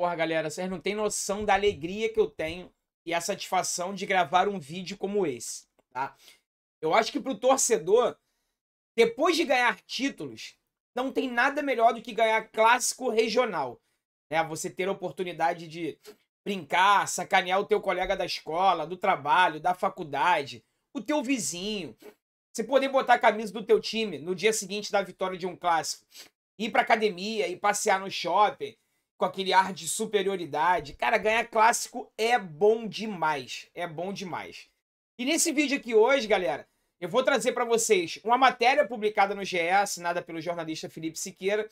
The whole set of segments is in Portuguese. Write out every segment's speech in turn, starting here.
Porra, galera, vocês não têm noção da alegria que eu tenho e a satisfação de gravar um vídeo como esse, tá? Eu acho que pro torcedor, depois de ganhar títulos, não tem nada melhor do que ganhar clássico regional, né? Você ter a oportunidade de brincar, sacanear o teu colega da escola, do trabalho, da faculdade, o teu vizinho, você poder botar a camisa do teu time no dia seguinte da vitória de um clássico, ir pra academia e passear no shopping, com aquele ar de superioridade. Cara, ganhar clássico é bom demais. É bom demais. E nesse vídeo aqui hoje, galera, eu vou trazer para vocês uma matéria publicada no GE, assinada pelo jornalista Felipe Siqueira,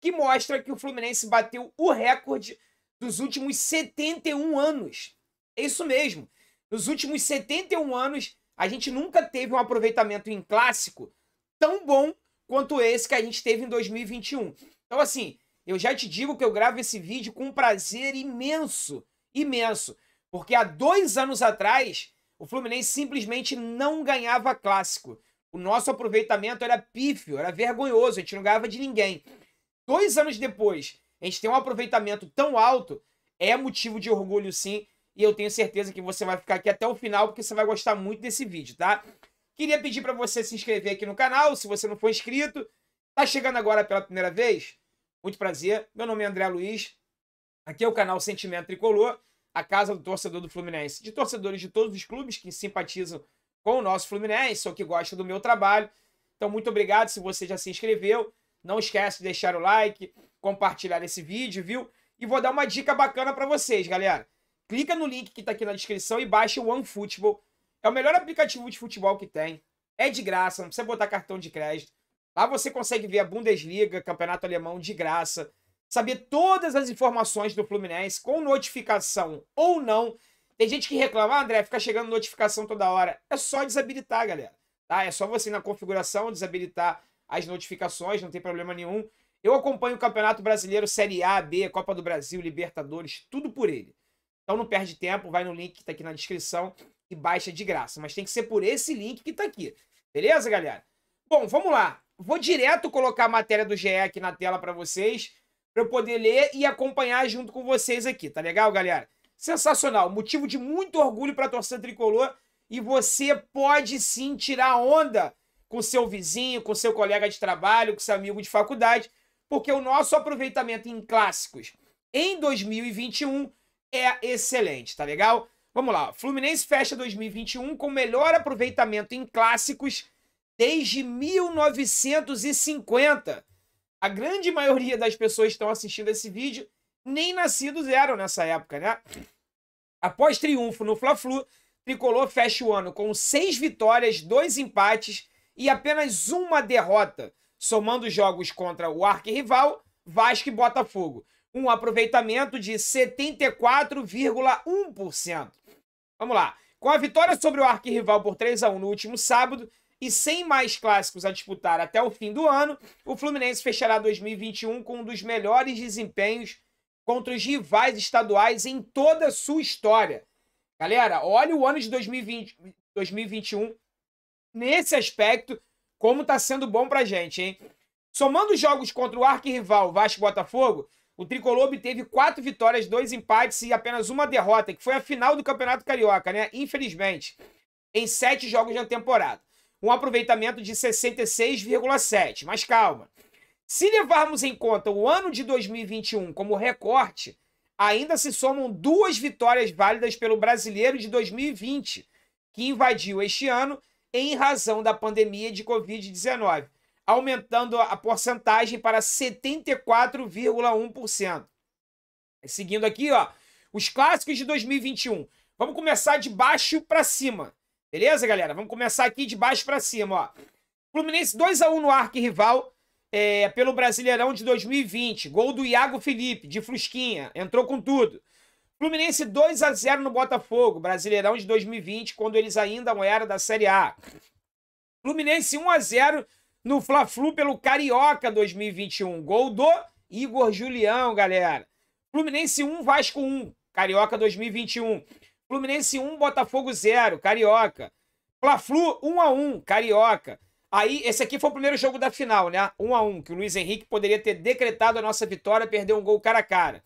que mostra que o Fluminense bateu o recorde dos últimos 71 anos. É isso mesmo. Nos últimos 71 anos, a gente nunca teve um aproveitamento em clássico tão bom quanto esse que a gente teve em 2021. Então, assim, eu já te digo que eu gravo esse vídeo com um prazer imenso, imenso, porque há dois anos atrás o Fluminense simplesmente não ganhava clássico. O nosso aproveitamento era pífio, era vergonhoso, a gente não ganhava de ninguém. Dois anos depois, a gente tem um aproveitamento tão alto, é motivo de orgulho sim, e eu tenho certeza que você vai ficar aqui até o final porque você vai gostar muito desse vídeo, tá? Queria pedir para você se inscrever aqui no canal, se você não for inscrito. Tá chegando agora pela primeira vez? Muito prazer. Meu nome é André Luiz. Aqui é o canal Sentimento Tricolor, a casa do torcedor do Fluminense, de torcedores de todos os clubes que simpatizam com o nosso Fluminense ou que gostam do meu trabalho. Então, muito obrigado se você já se inscreveu. Não esquece de deixar o like, compartilhar esse vídeo, viu? E vou dar uma dica bacana para vocês, galera. Clica no link que está aqui na descrição e baixa o OneFootball. É o melhor aplicativo de futebol que tem. É de graça, não precisa botar cartão de crédito. Lá você consegue ver a Bundesliga, Campeonato Alemão de graça, saber todas as informações do Fluminense com notificação ou não. Tem gente que reclama, ah, André, fica chegando notificação toda hora. É só desabilitar, galera. Tá? É só você ir na configuração desabilitar as notificações, não tem problema nenhum. Eu acompanho o Campeonato Brasileiro Série A, B, Copa do Brasil, Libertadores, tudo por ele. Então não perde tempo, vai no link que tá aqui na descrição e baixa de graça. Mas tem que ser por esse link que tá aqui. Beleza, galera? Bom, vamos lá. Vou direto colocar a matéria do GE aqui na tela para vocês, para eu poder ler e acompanhar junto com vocês aqui, tá legal, galera? Sensacional, motivo de muito orgulho para a torcida tricolor e você pode sim tirar onda com seu vizinho, com seu colega de trabalho, com seu amigo de faculdade, porque o nosso aproveitamento em clássicos em 2021 é excelente, tá legal? Vamos lá, Fluminense fecha 2021 com melhor aproveitamento em clássicos desde 1950. A grande maioria das pessoas que estão assistindo esse vídeo nem nascidos eram nessa época, né? Após triunfo no Fla-Flu, Tricolor fecha o ano com seis vitórias, dois empates e apenas uma derrota, somando jogos contra o arquirrival Vasco e Botafogo, um aproveitamento de 74,1%. Vamos lá. Com a vitória sobre o arquirrival por 3 a 1 no último sábado, e sem mais clássicos a disputar até o fim do ano, o Fluminense fechará 2021 com um dos melhores desempenhos contra os rivais estaduais em toda a sua história. Galera, olha o ano de 2020, 2021 nesse aspecto, como tá sendo bom pra gente, hein? Somando jogos contra o arquirrival Vasco Botafogo, o Tricolor obteve quatro vitórias, dois empates e apenas uma derrota, que foi a final do Campeonato Carioca, né? Infelizmente, em sete jogos na temporada um aproveitamento de 66,7%. Mas calma. Se levarmos em conta o ano de 2021 como recorte, ainda se somam duas vitórias válidas pelo brasileiro de 2020, que invadiu este ano em razão da pandemia de Covid-19, aumentando a porcentagem para 74,1%. Seguindo aqui, ó, os clássicos de 2021. Vamos começar de baixo para cima. Beleza, galera? Vamos começar aqui de baixo para cima, ó. Fluminense 2x1 no arquirrival é, pelo Brasileirão de 2020. Gol do Iago Felipe, de Frusquinha. Entrou com tudo. Fluminense 2 x 0 no Botafogo, Brasileirão de 2020, quando eles ainda não eram da Série A. Fluminense 1 x 0 no Fla-Flu pelo Carioca 2021, gol do Igor Julião, galera. Fluminense 1 Vasco 1, Carioca 2021. Fluminense 1, Botafogo 0, Carioca. Fla-Flu 1 a 1, Carioca. Aí, esse aqui foi o primeiro jogo da final, né? 1 a 1, que o Luiz Henrique poderia ter decretado a nossa vitória, perdeu um gol cara a cara.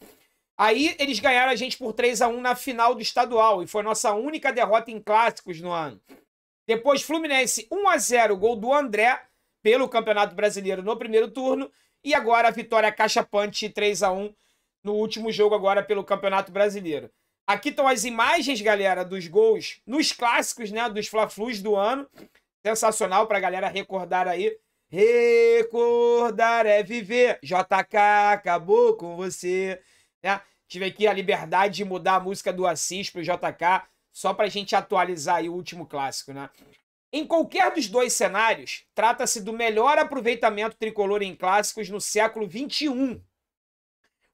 Aí eles ganharam a gente por 3 a 1 na final do estadual e foi nossa única derrota em clássicos no ano. Depois Fluminense 1 a 0, gol do André pelo Campeonato Brasileiro no primeiro turno e agora a vitória cachapante 3 a 1 no último jogo agora pelo Campeonato Brasileiro. Aqui estão as imagens, galera, dos gols nos clássicos, né? Dos Fla-Flus do ano. Sensacional pra galera recordar aí. Recordar é viver. JK acabou com você. Né? Tive aqui a liberdade de mudar a música do Assis pro JK, só pra gente atualizar aí o último clássico, né? Em qualquer dos dois cenários, trata-se do melhor aproveitamento tricolor em clássicos no século XXI.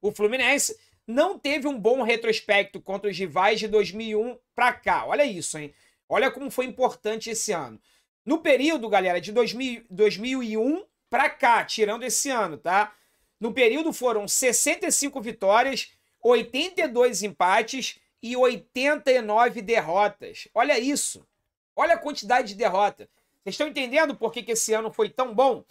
O Fluminense não teve um bom retrospecto contra os rivais de 2001 para cá. Olha isso, hein? Olha como foi importante esse ano. No período, galera, de 2000, 2001 para cá, tirando esse ano, tá? No período foram 65 vitórias, 82 empates e 89 derrotas. Olha isso. Olha a quantidade de derrota. Vocês estão entendendo por que, que esse ano foi tão bom?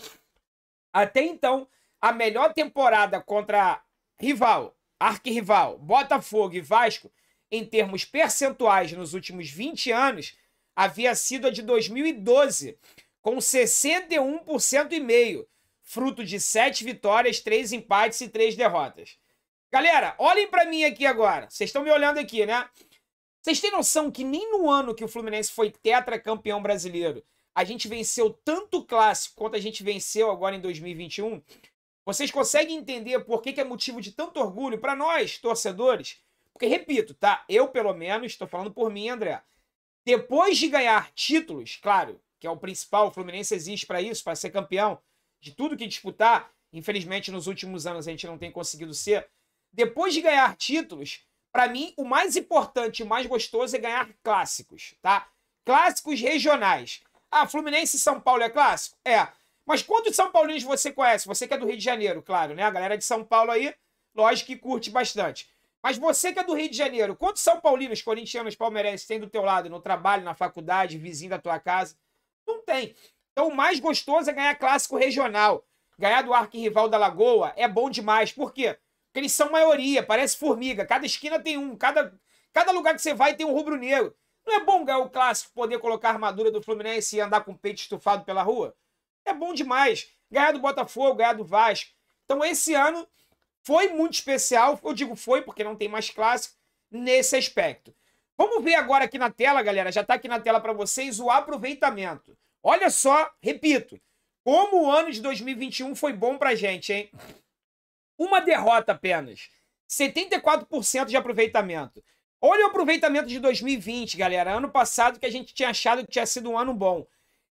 Até então, a melhor temporada contra rival arquirrival Botafogo e Vasco, em termos percentuais nos últimos 20 anos, havia sido a de 2012, com 61% e meio, fruto de 7 vitórias, 3 empates e 3 derrotas. Galera, olhem para mim aqui agora. Vocês estão me olhando aqui, né? Vocês têm noção que nem no ano que o Fluminense foi tetracampeão brasileiro, a gente venceu tanto clássico quanto a gente venceu agora em 2021? Vocês conseguem entender por que, que é motivo de tanto orgulho para nós, torcedores? Porque, repito, tá? Eu, pelo menos, estou falando por mim, André. Depois de ganhar títulos, claro, que é o principal, o Fluminense existe para isso, para ser campeão de tudo que disputar. Infelizmente, nos últimos anos a gente não tem conseguido ser. Depois de ganhar títulos, para mim, o mais importante e mais gostoso é ganhar clássicos, tá? Clássicos regionais. Ah, Fluminense e São Paulo é clássico? É. Mas quantos São Paulinos você conhece? Você que é do Rio de Janeiro, claro, né? A galera de São Paulo aí, lógico que curte bastante. Mas você que é do Rio de Janeiro, quantos São Paulinos, corintianos, palmeirenses tem do teu lado, no trabalho, na faculdade, vizinho da tua casa? Não tem. Então o mais gostoso é ganhar clássico regional. Ganhar do arquirrival da Lagoa é bom demais. Por quê? Porque eles são maioria, parece formiga. Cada esquina tem um, cada, cada lugar que você vai tem um rubro-negro. Não é bom ganhar o clássico, poder colocar a armadura do Fluminense e andar com o peito estufado pela rua? é bom demais. Ganhar do Botafogo, ganhar do Vasco. Então esse ano foi muito especial. Eu digo foi porque não tem mais clássico nesse aspecto. Vamos ver agora aqui na tela, galera. Já está aqui na tela para vocês o aproveitamento. Olha só, repito, como o ano de 2021 foi bom pra gente, hein? Uma derrota apenas. 74% de aproveitamento. Olha o aproveitamento de 2020, galera. Ano passado que a gente tinha achado que tinha sido um ano bom.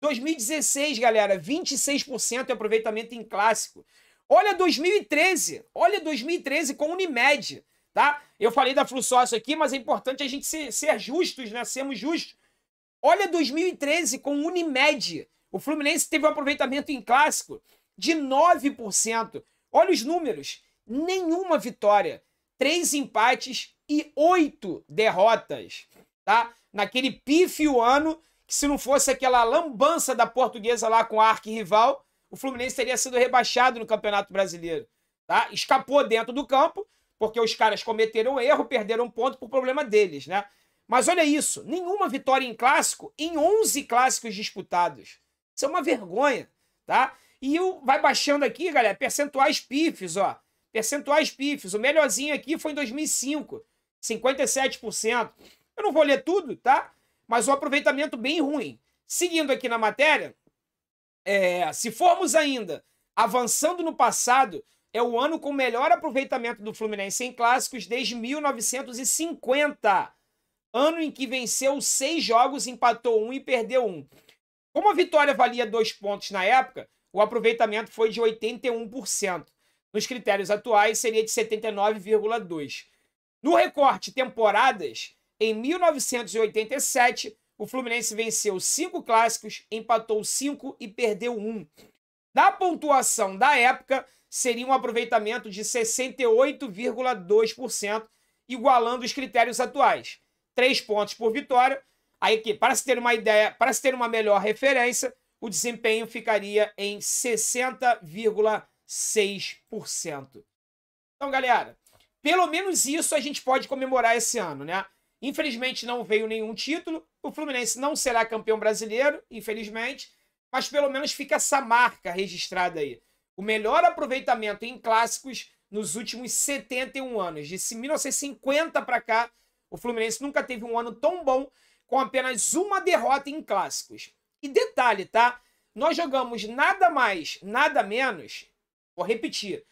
2016, galera, 26% de aproveitamento em clássico. Olha 2013, olha 2013 com Unimed, tá? Eu falei da Flusócio aqui, mas é importante a gente ser, ser justos, né? Sermos justos. Olha 2013 com Unimed. O Fluminense teve um aproveitamento em clássico de 9%. Olha os números: nenhuma vitória, três empates e oito derrotas, tá? Naquele pífio ano que se não fosse aquela lambança da portuguesa lá com a rival o Fluminense teria sido rebaixado no Campeonato Brasileiro. Tá? Escapou dentro do campo, porque os caras cometeram erro, perderam ponto por problema deles, né? Mas olha isso, nenhuma vitória em clássico em 11 clássicos disputados. Isso é uma vergonha, tá? E eu, vai baixando aqui, galera, percentuais pifes, ó. Percentuais pifes. O melhorzinho aqui foi em 2005, 57%. Eu não vou ler tudo, tá? mas um aproveitamento bem ruim. Seguindo aqui na matéria, é, se formos ainda avançando no passado, é o ano com melhor aproveitamento do Fluminense em clássicos desde 1950, ano em que venceu seis jogos, empatou um e perdeu um. Como a vitória valia dois pontos na época, o aproveitamento foi de 81%. Nos critérios atuais, seria de 79,2%. No recorte temporadas, em 1987, o Fluminense venceu cinco clássicos, empatou cinco e perdeu um. Da pontuação da época, seria um aproveitamento de 68,2%, igualando os critérios atuais. Três pontos por vitória. Aí aqui, para se ter uma ideia, para se ter uma melhor referência, o desempenho ficaria em 60,6%. Então, galera, pelo menos isso a gente pode comemorar esse ano, né? Infelizmente não veio nenhum título. O Fluminense não será campeão brasileiro, infelizmente, mas pelo menos fica essa marca registrada aí. O melhor aproveitamento em clássicos nos últimos 71 anos. De 1950 para cá, o Fluminense nunca teve um ano tão bom com apenas uma derrota em clássicos. E detalhe, tá? Nós jogamos nada mais, nada menos. Vou repetir.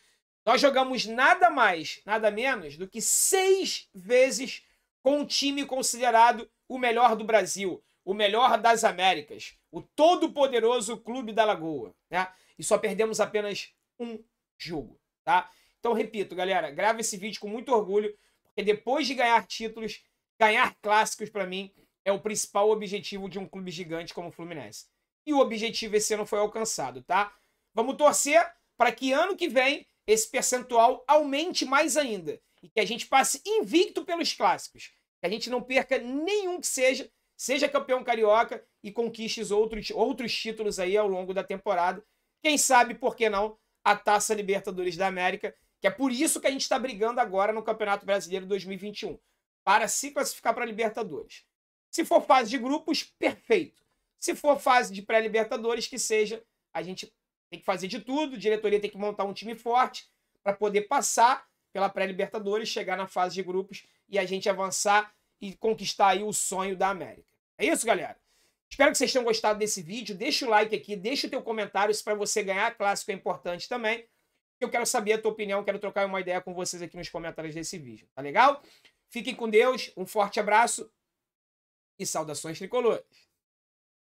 Nós jogamos nada mais, nada menos do que seis vezes com um time considerado o melhor do Brasil, o melhor das Américas, o todo-poderoso Clube da Lagoa, né? E só perdemos apenas um jogo, tá? Então, repito, galera, grava esse vídeo com muito orgulho, porque depois de ganhar títulos, ganhar clássicos para mim é o principal objetivo de um clube gigante como o Fluminense. E o objetivo esse ano foi alcançado, tá? Vamos torcer para que ano que vem esse percentual aumente mais ainda e que a gente passe invicto pelos clássicos. Que a gente não perca nenhum que seja, seja campeão carioca e conquiste outros, outros títulos aí ao longo da temporada. Quem sabe, por que não, a Taça Libertadores da América, que é por isso que a gente está brigando agora no Campeonato Brasileiro 2021, para se classificar para a Libertadores. Se for fase de grupos, perfeito. Se for fase de pré-Libertadores, que seja, a gente tem que fazer de tudo, a diretoria tem que montar um time forte para poder passar pela pré-Libertadores, chegar na fase de grupos e a gente avançar e conquistar aí o sonho da América. É isso, galera. Espero que vocês tenham gostado desse vídeo. Deixa o like aqui, deixa o teu comentário, isso para você ganhar clássico é importante também. Eu quero saber a tua opinião, quero trocar uma ideia com vocês aqui nos comentários desse vídeo, tá legal? Fiquem com Deus, um forte abraço e saudações tricolores.